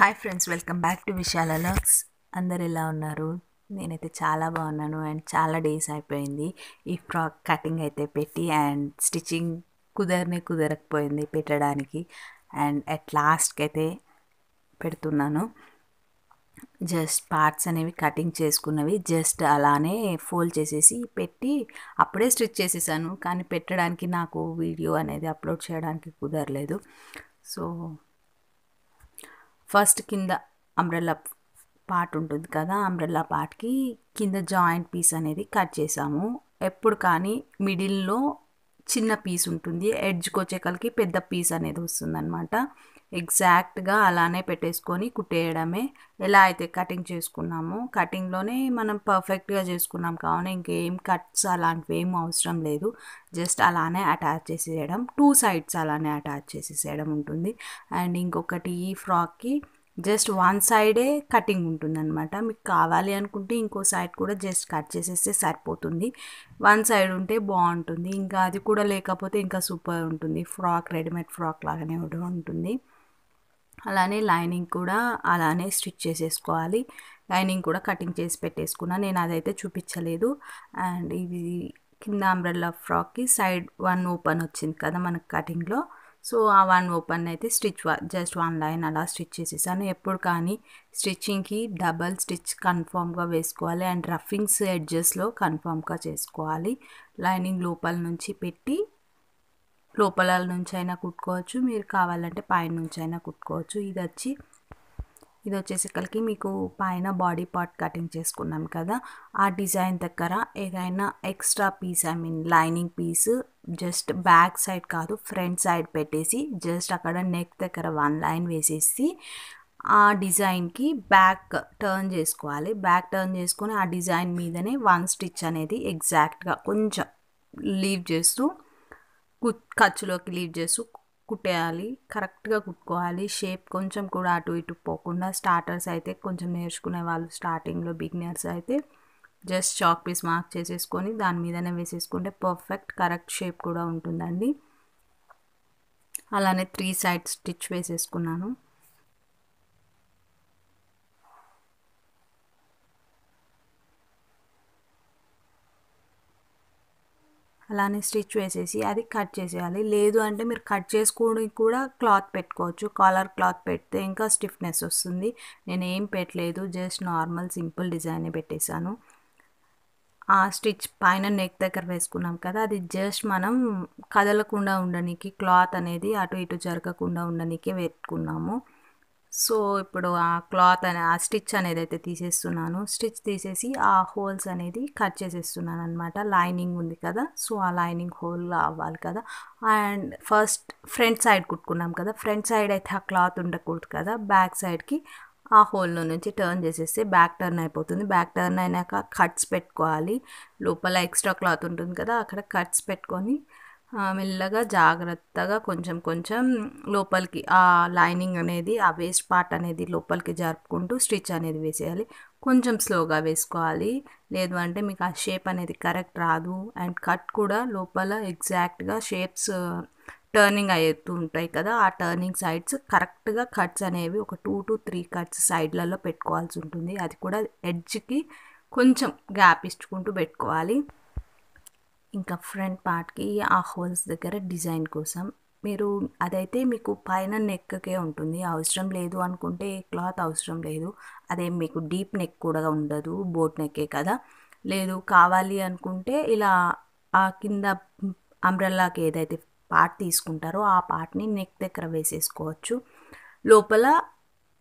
hi friends welcome back to Vishala lux అందరు ఎలా ఉన్నారు నేనైతే చాలా బాగున్నాను అండ్ చాలా డేస్ అయిపోయింది ఈ ఫ్రాక్ కటింగ్ అయితే పెట్టి అండ్ స్టిచ్చింగ్ కుదరనే కుదరకపోయింది పెట్టడానికి అండ్ అట్ లాస్ట్కి అయితే పెడుతున్నాను జస్ట్ పార్ట్స్ అనేవి కటింగ్ చేసుకున్నవి జస్ట్ అలానే ఫోల్డ్ చేసేసి పెట్టి అప్పుడే స్టిచ్ చేసేసాను కానీ పెట్టడానికి నాకు వీడియో అనేది అప్లోడ్ చేయడానికి కుదరలేదు సో ఫస్ట్ కింద అంబ్రెల్లా పార్ట్ ఉంటుంది కదా అంబ్రెల్లా పార్ట్కి కింద జాయింట్ పీస్ అనేది కట్ చేసాము ఎప్పుడు కానీ మిడిల్లో చిన్న పీస్ ఉంటుంది ఎడ్జ్కి వచ్చే కలికి పెద్ద పీస్ అనేది వస్తుందన్నమాట ఎగ్జాక్ట్గా అలానే పెట్టేసుకొని కుట్టేయడమే ఎలా అయితే కటింగ్ చేసుకున్నామో కటింగ్లోనే మనం పర్ఫెక్ట్గా చేసుకున్నాం కావున ఇంకేం కట్స్ అలాంటివి ఏం అవసరం లేదు జస్ట్ అలానే అటాచ్ చేసేయడం టూ సైడ్స్ అలానే అటాచ్ చేసేసేయడం ఉంటుంది అండ్ ఇంకొకటి ఈ ఫ్రాక్కి జస్ట్ వన్ సైడే కటింగ్ ఉంటుందన్నమాట మీకు కావాలి అనుకుంటే ఇంకో సైడ్ కూడా జస్ట్ కట్ చేసేస్తే సరిపోతుంది వన్ సైడ్ ఉంటే బాగుంటుంది ఇంకా అది కూడా లేకపోతే ఇంకా సూపర్ ఉంటుంది ఫ్రాక్ రెడీమేడ్ ఫ్రాక్ లాగానే ఉంటుంది అలానే లైనింగ్ కూడా అలానే స్టిచ్ చేసేసుకోవాలి లైనింగ్ కూడా కటింగ్ చేసి పెట్టేసుకున్నా నేను అదైతే చూపించలేదు అండ్ ఇది కింద అంబ్రెల్లా ఫ్రాక్కి సైడ్ వన్ ఓపెన్ వచ్చింది కదా మనకు కటింగ్లో సో ఆ వన్ ఓపెన్ అయితే స్టిచ్ జస్ట్ వన్ లైన్ అలా స్టిచ్ చేసేసాను ఎప్పుడు కానీ స్టిచ్చింగ్కి డబల్ స్టిచ్ కన్ఫామ్గా వేసుకోవాలి అండ్ రఫింగ్స్ ఎడ్జెస్లో కన్ఫామ్గా చేసుకోవాలి లైనింగ్ లోపల నుంచి పెట్టి లోపల నుంచి అయినా కుట్టుకోవచ్చు మీరు కావాలంటే పైన నుంచి అయినా కుట్టుకోవచ్చు ఇది వచ్చి ఇది కలికి మీకు పైన బాడీ పార్ట్ కటింగ్ చేసుకున్నాం కదా ఆ డిజైన్ దగ్గర ఏదైనా extra piece I mean lining piece just back side కాదు ఫ్రంట్ సైడ్ పెట్టేసి జస్ట్ అక్కడ నెక్ దగ్గర వన్ లైన్ వేసేసి ఆ డిజైన్కి బ్యాక్ టర్న్ చేసుకోవాలి బ్యాక్ టర్న్ చేసుకొని ఆ డిజైన్ మీదనే వన్ స్టిచ్ అనేది ఎగ్జాక్ట్గా కొంచెం లీవ్ చేస్తూ ఖర్చులోకి లీడ్ చేస్తూ కుట్టేయాలి కరెక్ట్గా కుట్టుకోవాలి షేప్ కొంచెం కూడా అటు ఇటు పోకుండా స్టార్టర్స్ అయితే కొంచెం నేర్చుకునే వాళ్ళు స్టార్టింగ్లో బిగినర్స్ అయితే జస్ట్ చాక్ పీస్ మార్క్ చేసేసుకొని దాని మీదనే వేసేసుకుంటే పర్ఫెక్ట్ కరెక్ట్ షేప్ కూడా ఉంటుందండి అలానే త్రీ సైడ్ స్టిచ్ వేసేసుకున్నాను అలానే స్టిచ్ వేసేసి అది కట్ చేసేయాలి లేదు అంటే మీరు కట్ చేసుకోవడానికి కూడా క్లాత్ పెట్టుకోవచ్చు కాలర్ క్లాత్ పెడితే ఇంకా స్టిఫ్నెస్ వస్తుంది నేను ఏం పెట్టలేదు జస్ట్ నార్మల్ సింపుల్ డిజైనే పెట్టేశాను ఆ స్టిచ్ పైన నెక్ దగ్గర వేసుకున్నాం కదా అది జస్ట్ మనం కదలకుండా ఉండడానికి క్లాత్ అనేది అటు ఇటు జరగకుండా ఉండడానికి పెట్టుకున్నాము సో ఇప్పుడు ఆ క్లాత్ అనే ఆ స్టిచ్ అనేది అయితే తీసేస్తున్నాను స్టిచ్ తీసేసి ఆ హోల్స్ అనేది కట్ చేసేస్తున్నాను అనమాట లైనింగ్ ఉంది కదా సో ఆ లైనింగ్ హోల్ అవ్వాలి కదా అండ్ ఫస్ట్ ఫ్రంట్ సైడ్ కుట్టుకున్నాం కదా ఫ్రంట్ సైడ్ అయితే ఆ క్లాత్ ఉండకూడదు కదా బ్యాక్ సైడ్కి ఆ హోల్లో నుంచి టర్న్ చేసేస్తే బ్యాక్ టర్న్ అయిపోతుంది బ్యాక్ టర్న్ అయినాక కట్స్ పెట్టుకోవాలి లోపల ఎక్స్ట్రా క్లాత్ ఉంటుంది కదా అక్కడ కట్స్ పెట్టుకొని మెల్లగా జాగ్రత్తగా కొంచెం కొంచెం లోపలికి ఆ లైనింగ్ అనేది ఆ వేస్ట్ పార్ట్ అనేది లోపలికి జరుపుకుంటూ స్టిచ్ అనేది వేసేయాలి కొంచెం స్లోగా వేసుకోవాలి లేదు అంటే మీకు ఆ షేప్ అనేది కరెక్ట్ రాదు అండ్ కట్ కూడా లోపల ఎగ్జాక్ట్గా షేప్స్ టర్నింగ్ అవుతూ ఉంటాయి కదా ఆ టర్నింగ్ సైడ్స్ కరెక్ట్గా కట్స్ అనేవి ఒక టూ టు త్రీ కట్స్ సైడ్లలో పెట్టుకోవాల్సి ఉంటుంది అది కూడా ఎడ్జ్కి కొంచెం గ్యాప్ ఇచ్చుకుంటూ పెట్టుకోవాలి ఇంకా ఫ్రంట్ పార్ట్కి ఆ హోల్స్ దగ్గర డిజైన్ కోసం మీరు అదైతే మీకు పైన నెక్కే ఉంటుంది అవసరం లేదు అనుకుంటే క్లాత్ అవసరం లేదు అదే మీకు డీప్ నెక్ కూడా ఉండదు బోట్ నెక్కే కదా లేదు కావాలి అనుకుంటే ఇలా ఆ కింద అంబ్రెల్లాకి ఏదైతే పార్ట్ తీసుకుంటారో ఆ పార్ట్ని నెక్ దగ్గర వేసేసుకోవచ్చు లోపల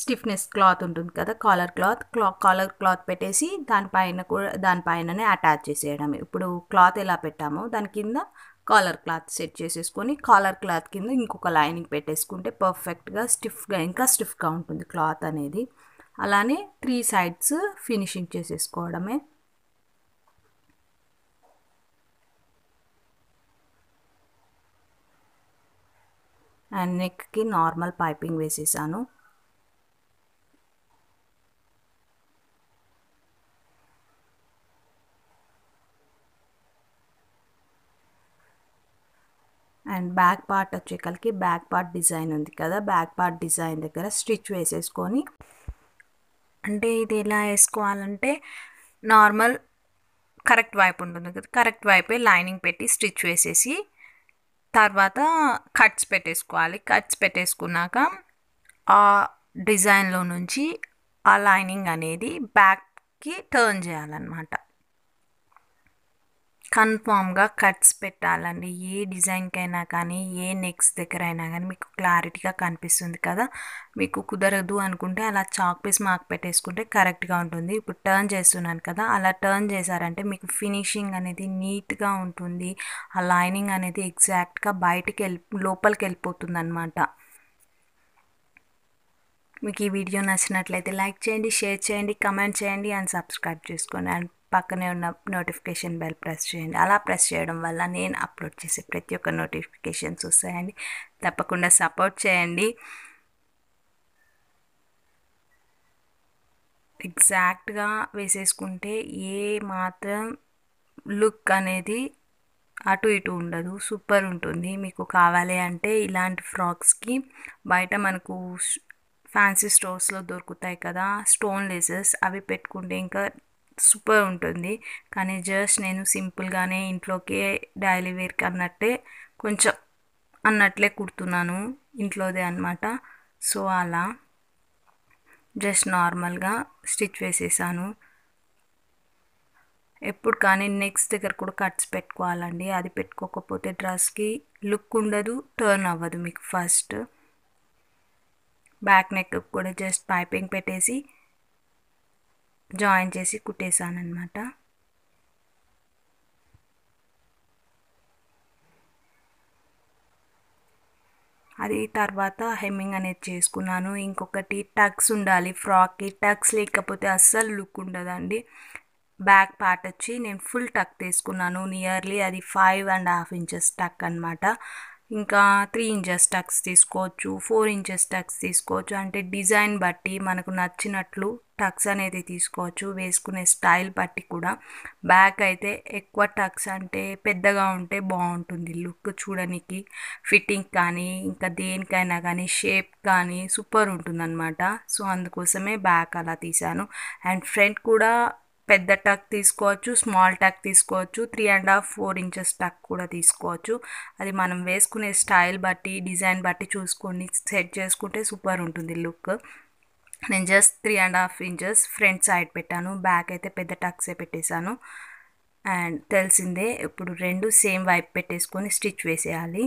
స్టిఫ్నెస్ క్లాత్ ఉంటుంది కదా కాలర్ క్లాత్ క్లా కాలర్ క్లాత్ పెట్టేసి దానిపైన కూడా దానిపైననే అటాచ్ చేసేయడం ఇప్పుడు క్లాత్ ఎలా పెట్టామో దాని కింద కాలర్ క్లాత్ సెట్ చేసేసుకొని కాలర్ క్లాత్ కింద ఇంకొక లైనింగ్ పెట్టేసుకుంటే పర్ఫెక్ట్గా స్టిఫ్గా ఇంకా స్టిఫ్గా ఉంటుంది క్లాత్ అనేది అలానే త్రీ సైడ్స్ ఫినిషింగ్ చేసేసుకోవడమే అండ్ నెక్కి నార్మల్ పైపింగ్ వేసేసాను అండ్ బ్యాక్ పార్ట్ కలికి బ్యాక్ పార్ట్ డిజైన్ ఉంది కదా బ్యాక్ పార్ట్ డిజైన్ దగ్గర స్టిచ్ వేసేసుకొని అంటే ఇది ఎలా వేసుకోవాలంటే నార్మల్ కరెక్ట్ వైపు ఉంటుంది కదా కరెక్ట్ వైపే లైనింగ్ పెట్టి స్టిచ్ వేసేసి తర్వాత కట్స్ పెట్టేసుకోవాలి కట్స్ పెట్టేసుకున్నాక ఆ డిజైన్లో నుంచి ఆ లైనింగ్ అనేది బ్యాక్కి టర్న్ చేయాలన్నమాట కన్ఫామ్గా కట్స్ పెట్టాలండి ఏ డిజైన్కైనా కానీ ఏ నెక్స్ దగ్గర అయినా కానీ మీకు క్లారిటీగా కనిపిస్తుంది కదా మీకు కుదరదు అనుకుంటే అలా చాక్ పీస్ మార్క్ పెట్టేసుకుంటే కరెక్ట్గా ఉంటుంది ఇప్పుడు టర్న్ చేస్తున్నాను కదా అలా టర్న్ చేశారంటే మీకు ఫినిషింగ్ అనేది నీట్గా ఉంటుంది ఆ లైనింగ్ అనేది ఎగ్జాక్ట్గా బయటికి వెళ్ళి లోపలికి వెళ్ళిపోతుంది అనమాట మీకు ఈ వీడియో నచ్చినట్లయితే లైక్ చేయండి షేర్ చేయండి కమెంట్ చేయండి అండ్ సబ్స్క్రైబ్ చేసుకోండి అండ్ పక్కనే ఉన్న నోటిఫికేషన్ బెల్ ప్రెస్ చేయండి అలా ప్రెస్ చేయడం వల్ల నేను అప్లోడ్ చేసే ప్రతి ఒక్క నోటిఫికేషన్స్ వస్తాయండి తప్పకుండా సపోర్ట్ చేయండి ఎగ్జాక్ట్గా వేసేసుకుంటే ఏ మాత్రం లుక్ అనేది అటు ఇటు ఉండదు సూపర్ ఉంటుంది మీకు కావాలి అంటే ఇలాంటి ఫ్రాక్స్కి బయట మనకు ఫ్యాన్సీ స్టోర్స్లో దొరుకుతాయి కదా స్టోన్ లేసెస్ అవి పెట్టుకుంటే ఇంకా సూపర్ ఉంటుంది కానీ జస్ట్ నేను సింపుల్గానే ఇంట్లోకే డైలీ వేర్కి అన్నట్టే కొంచెం అన్నట్లే కుడుతున్నాను ఇంట్లోదే అనమాట సో అలా జస్ట్ నార్మల్గా స్టిచ్ వేసేసాను ఎప్పుడు కానీ నెక్స్ట్ దగ్గర కూడా కట్స్ పెట్టుకోవాలండి అది పెట్టుకోకపోతే డ్రెస్కి లుక్ ఉండదు టర్న్ అవ్వదు మీకు ఫస్ట్ బ్యాక్ నెక్ కూడా జస్ట్ పైపింగ్ పెట్టేసి జాయిన్ చేసి కుట్టేశాను అనమాట అది తర్వాత హెమ్మింగ్ అనేది చేసుకున్నాను ఇంకొకటి టక్స్ ఉండాలి ఫ్రాక్కి టక్స్ లేకపోతే అస్సలు లుక్ ఉండదండి బ్యాక్ పార్ట్ వచ్చి నేను ఫుల్ టక్ తీసుకున్నాను నియర్లీ అది five and half inches tuck అనమాట ఇంకా త్రీ ఇంచెస్ టక్స్ తీసుకోవచ్చు ఫోర్ ఇంచెస్ టక్స్ తీసుకోవచ్చు అంటే డిజైన్ బట్టి మనకు నచ్చినట్లు టక్స్ అనేది తీసుకోవచ్చు వేసుకునే స్టైల్ బట్టి కూడా బ్యాక్ అయితే ఎక్కువ టక్స్ అంటే పెద్దగా ఉంటే బాగుంటుంది లుక్ చూడడానికి ఫిట్టింగ్ కానీ ఇంకా దేనికైనా కానీ షేప్ కానీ సూపర్ ఉంటుందన్నమాట సో అందుకోసమే బ్యాక్ అలా తీసాను అండ్ ఫ్రంట్ కూడా పెద్ద టక్ తీసుకోవచ్చు స్మాల్ టక్ తీసుకోవచ్చు three and half four inches tuck కూడా తీసుకోవచ్చు అది మనం వేసుకునే స్టైల్ బట్టి డిజైన్ బట్టి చూసుకొని సెట్ చేసుకుంటే సూపర్ ఉంటుంది లుక్ నేను just three and half inches front side పెట్టాను బ్యాక్ అయితే పెద్ద టక్సే పెట్టేశాను అండ్ తెలిసిందే ఇప్పుడు రెండు సేమ్ వైప్ పెట్టేసుకొని స్టిచ్ వేసేయాలి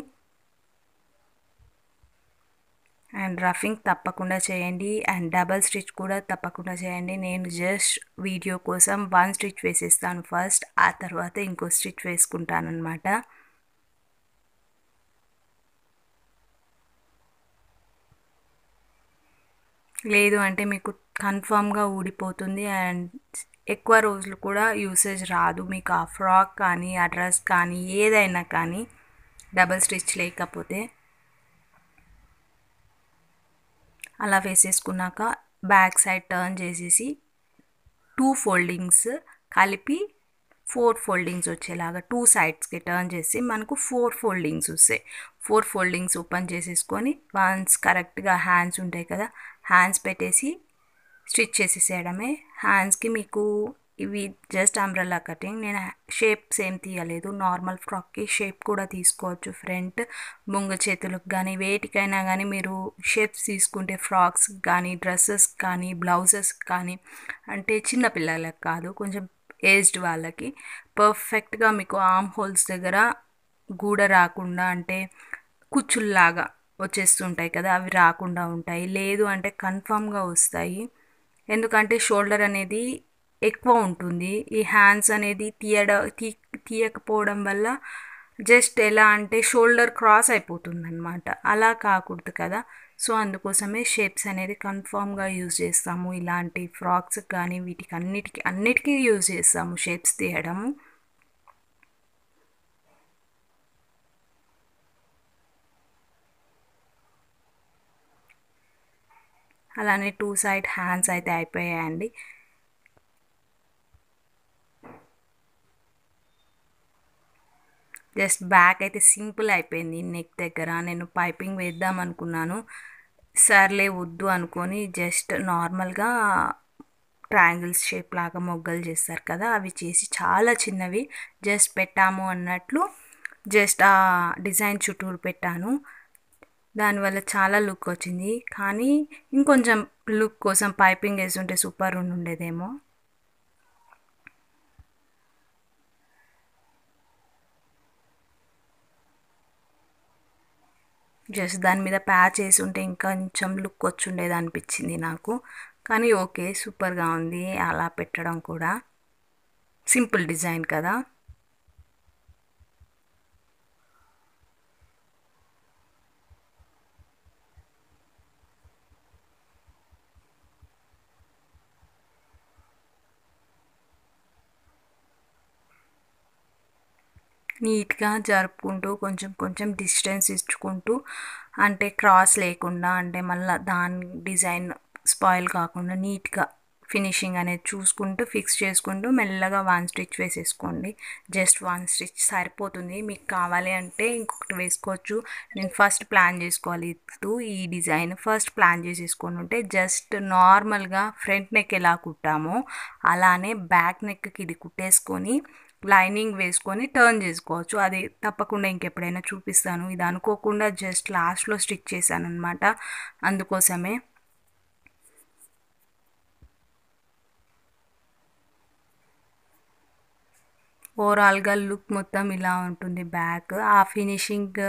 అండ్ రఫింగ్ తప్పకుండా చేయండి అండ్ డబల్ స్టిచ్ కూడా తప్పకుండా చేయండి నేను జస్ట్ వీడియో కోసం వన్ స్టిచ్ వేసేస్తాను ఫస్ట్ ఆ తర్వాత ఇంకో స్టిచ్ వేసుకుంటాను అనమాట లేదు అంటే మీకు కన్ఫామ్గా ఊడిపోతుంది అండ్ ఎక్కువ రోజులు కూడా యూసేజ్ రాదు మీకు ఆ ఫ్రాక్ కానీ ఆ డ్రెస్ కానీ ఏదైనా కానీ డబల్ స్టిచ్ లేకపోతే అలా వేసేసుకున్నాక బ్యాక్ సైడ్ టర్న్ చేసేసి టూ ఫోల్డింగ్స్ కలిపి ఫోర్ ఫోల్డింగ్స్ వచ్చేలాగా టూ సైడ్స్కి టర్న్ చేసి మనకు ఫోర్ ఫోల్డింగ్స్ వస్తాయి ఫోర్ ఫోల్డింగ్స్ ఓపెన్ చేసేసుకొని వన్స్ కరెక్ట్గా హ్యాండ్స్ ఉంటాయి కదా హ్యాండ్స్ పెట్టేసి స్టిచ్ చేసేసేయడమే హ్యాండ్స్కి మీకు ఇవి జస్ట్ అంబ్రెల్లా కటింగ్ నేను షేప్స్ ఏం తీయలేదు నార్మల్ ఫ్రాక్కి షేప్ కూడా తీసుకోవచ్చు ఫ్రంట్ ముంగ చేతులకు కానీ వేటికైనా కానీ మీరు షేప్స్ తీసుకుంటే ఫ్రాక్స్ కానీ డ్రెస్సెస్ కానీ బ్లౌజెస్ కానీ అంటే చిన్నపిల్లలకు కాదు కొంచెం ఏజ్డ్ వాళ్ళకి పర్ఫెక్ట్గా మీకు ఆమ్ హోల్స్ దగ్గర గూడ రాకుండా అంటే కుచ్చుల్లాగా వచ్చేస్తుంటాయి కదా అవి రాకుండా ఉంటాయి లేదు అంటే కన్ఫామ్గా వస్తాయి ఎందుకంటే షోల్డర్ అనేది ఎక్కువ ఉంటుంది ఈ హ్యాండ్స్ అనేది తీయడ తీ తీయకపోవడం వల్ల జస్ట్ ఎలా అంటే షోల్డర్ క్రాస్ అయిపోతుంది అనమాట అలా కాకూడదు కదా సో అందుకోసమే షేప్స్ అనేది కన్ఫామ్గా యూజ్ చేస్తాము ఇలాంటి ఫ్రాక్స్ కానీ వీటికి అన్నిటికీ అన్నిటికీ యూజ్ చేస్తాము షేప్స్ తీయడము అలానే టూ సైడ్ హ్యాండ్స్ అయితే అయిపోయాయండి జస్ట్ బ్యాక్ అయితే సింపుల్ అయిపోయింది నెక్ దగ్గర నేను పైపింగ్ వేద్దాం అనుకున్నాను సర్లే వద్దు అనుకొని జస్ట్ నార్మల్గా ట్రయాంగిల్స్ షేప్ లాగా మొగ్గలు చేస్తారు కదా అవి చేసి చాలా చిన్నవి జస్ట్ పెట్టాము అన్నట్లు జస్ట్ ఆ డిజైన్ చుట్టూరు పెట్టాను దానివల్ల చాలా లుక్ వచ్చింది కానీ ఇంకొంచెం లుక్ కోసం పైపింగ్ ఉంటే సూపర్ ఉండి ఉండేదేమో జస్ట్ దాని మీద ప్యాచ్ వేసి ఉంటే ఇంకా కొంచెం లుక్ వచ్చుండేది అనిపించింది నాకు కానీ ఓకే సూపర్గా ఉంది అలా పెట్టడం కూడా సింపుల్ డిజైన్ కదా నీట్గా జరుపుకుంటూ కొంచెం కొంచెం డిస్టెన్స్ ఇచ్చుకుంటూ అంటే క్రాస్ లేకుండా అంటే మళ్ళీ దాని డిజైన్ స్పాయిల్ కాకుండా నీట్గా ఫినిషింగ్ అనేది చూసుకుంటూ ఫిక్స్ చేసుకుంటూ మెల్లగా వన్ స్టిచ్ వేసేసుకోండి జస్ట్ వన్ స్టిచ్ సరిపోతుంది మీకు కావాలి అంటే ఇంకొకటి వేసుకోవచ్చు నేను ఫస్ట్ ప్లాన్ చేసుకోవాలి ఈ డిజైన్ ఫస్ట్ ప్లాన్ చేసేసుకొని ఉంటే జస్ట్ నార్మల్గా ఫ్రంట్ నెక్ ఎలా కుట్టామో అలానే బ్యాక్ నెక్కి ఇది కుట్టేసుకొని లైనింగ్ వేసుకొని టర్న్ చేసుకోవచ్చు అది తప్పకుండా ఇంకెప్పుడైనా చూపిస్తాను ఇది అనుకోకుండా జస్ట్ లాస్ట్లో స్టిక్ చేశాను అనమాట అందుకోసమే ఓవరాల్గా లుక్ మొత్తం ఇలా ఉంటుంది బ్యాక్ ఆ ఫినిషింగ్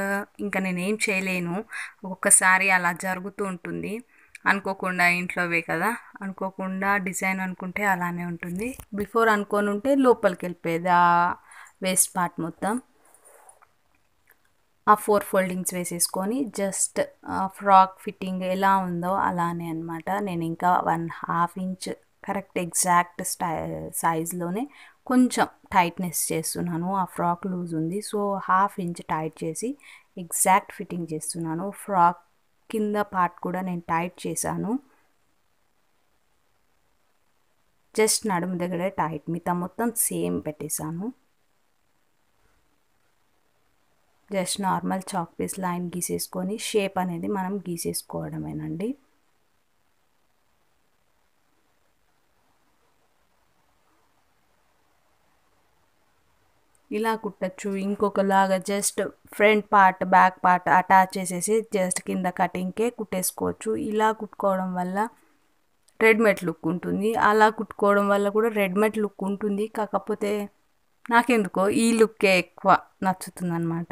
ఇంకా నేనేం చేయలేను ఒక్కసారి అలా జరుగుతూ ఉంటుంది అనుకోకుండా ఇంట్లోవే కదా అనుకోకుండా డిజైన్ అనుకుంటే అలానే ఉంటుంది బిఫోర్ అనుకోని ఉంటే లోపలికి వెళ్ళిపోయేది ఆ వేస్ట్ పార్ట్ మొత్తం ఆ ఫోర్ ఫోల్డింగ్స్ వేసేసుకొని జస్ట్ ఫ్రాక్ ఫిట్టింగ్ ఎలా ఉందో అలానే అనమాట నేను ఇంకా one half inch correct exact స్టై సైజ్లోనే కొంచెం టైట్నెస్ చేస్తున్నాను ఆ ఫ్రాక్ లూజ్ ఉంది సో హాఫ్ ఇంచ్ టైట్ చేసి ఎగ్జాక్ట్ ఫిట్టింగ్ చేస్తున్నాను ఫ్రాక్ కింద పార్ట్ కూడా నేను టైట్ చేశాను జస్ట్ నడుము దగ్గరే టైట్ మిగతా మొత్తం సేమ్ పెట్టేశాను just normal chalk piece line గీసేసుకొని షేప్ అనేది మనం గీసేసుకోవడమేనండి ఇలా కుట్టచ్చు ఇంకొకలాగా just front part back part attach చేసేసి జస్ట్ కింద కటింగ్కే కుట్టేసుకోవచ్చు ఇలా కుట్టుకోవడం వల్ల రెడీమేడ్ లుక్ ఉంటుంది అలా కుట్టుకోవడం వల్ల కూడా రెడీమేడ్ లుక్ ఉంటుంది కాకపోతే నాకెందుకో ఈ లుక్కే ఎక్కువ నచ్చుతుందన్నమాట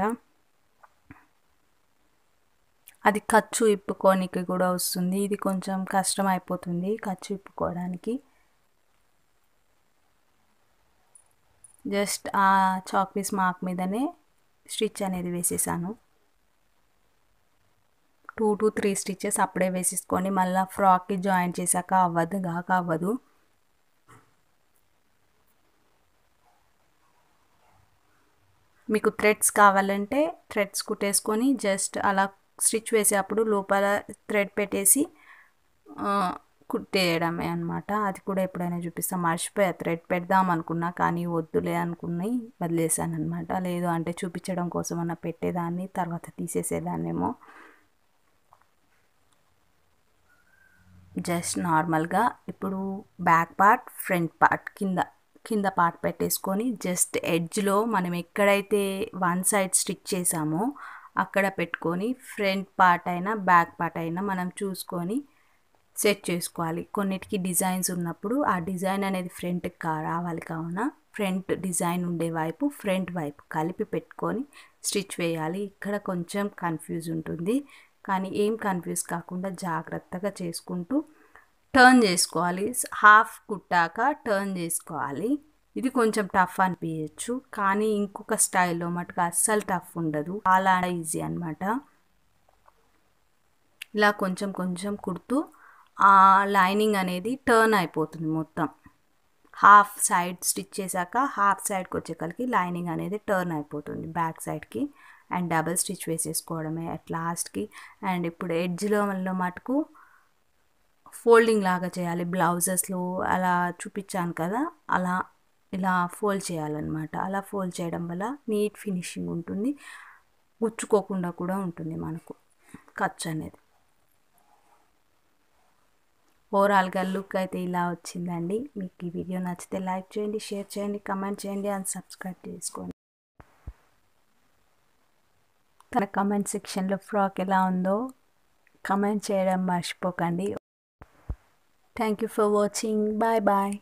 అది ఖర్చు ఇప్పుకోనికి కూడా వస్తుంది ఇది కొంచెం కష్టం అయిపోతుంది ఖర్చు ఇప్పుకోవడానికి జస్ట్ ఆ చాక్పీస్ మార్క్ మీదనే స్టిచ్ అనేది వేసేసాను టూ టు త్రీ స్టిచ్చెస్ అప్పుడే వేసేసుకొని మళ్ళీ ఫ్రాక్కి జాయిన్ చేశాక అవ్వదు గాక అవ్వదు మీకు థ్రెడ్స్ కావాలంటే థ్రెడ్స్ కుట్టేసుకొని జస్ట్ అలా స్టిచ్ వేసేటప్పుడు లోపల థ్రెడ్ పెట్టేసి కుట్టేయడమే అనమాట అది కూడా ఎప్పుడైనా చూపిస్తాం మర్చిపోయా థ్రెడ్ పెడదాం అనుకున్నా కానీ వద్దులే అనుకుని వదిలేసాను అనమాట లేదు అంటే చూపించడం కోసం అన్న పెట్టేదాన్ని తర్వాత తీసేసేదాన్నేమో జస్ట్ నార్మల్గా ఇప్పుడు బ్యాక్ పార్ట్ ఫ్రంట్ పార్ట్ కింద కింద పార్ట్ పెట్టేసుకొని జస్ట్ ఎడ్జ్లో మనం ఎక్కడైతే వన్ సైడ్ స్టిచ్ చేసామో అక్కడ పెట్టుకొని ఫ్రంట్ పార్ట్ అయినా బ్యాక్ పార్ట్ అయినా మనం చూసుకొని సెట్ చేసుకోవాలి కొన్నిటికి డిజైన్స్ ఉన్నప్పుడు ఆ డిజైన్ అనేది ఫ్రంట్కి రావాలి కావున ఫ్రంట్ డిజైన్ ఉండే వైపు ఫ్రంట్ వైపు కలిపి పెట్టుకొని స్టిచ్ వేయాలి ఇక్కడ కొంచెం కన్ఫ్యూజ్ ఉంటుంది కానీ ఏం కన్ఫ్యూజ్ కాకుండా జాగ్రత్తగా చేసుకుంటూ టర్న్ చేసుకోవాలి హాఫ్ కుట్టాక టర్న్ చేసుకోవాలి ఇది కొంచెం టఫ్ అనిపించచ్చు కానీ ఇంకొక స్టైల్లో మటుకు అస్సలు టఫ్ ఉండదు చాలా ఈజీ అనమాట ఇలా కొంచెం కొంచెం కుడుతూ ఆ లైనింగ్ అనేది టర్న్ అయిపోతుంది మొత్తం హాఫ్ సైడ్ స్టిచ్ చేశాక హాఫ్ సైడ్కి వచ్చేకలికి లైనింగ్ అనేది టర్న్ అయిపోతుంది బ్యాక్ సైడ్కి అండ్ డబల్ స్టిచ్ వేసేసుకోవడమే అట్ లాస్ట్కి అండ్ ఇప్పుడు ఎడ్జ్లో మటుకు ఫోల్డింగ్ లాగా చేయాలి బ్లౌజెస్లో అలా చూపించాను కదా అలా ఇలా ఫోల్డ్ చేయాలన్నమాట అలా ఫోల్డ్ చేయడం వల్ల నీట్ ఫినిషింగ్ ఉంటుంది గుచ్చుకోకుండా కూడా ఉంటుంది మనకు ఖర్చు అనేది ఓవరాల్గా లుక్ అయితే ఇలా వచ్చిందండి మీకు ఈ వీడియో నచ్చితే లైక్ చేయండి షేర్ చేయండి కమెంట్ చేయండి అండ్ సబ్స్క్రైబ్ చేసుకోండి తన కమెంట్ సెక్షన్లో ఫ్రాక్ ఎలా ఉందో కమెంట్ చేయడం మర్చిపోకండి thank you for watching bye bye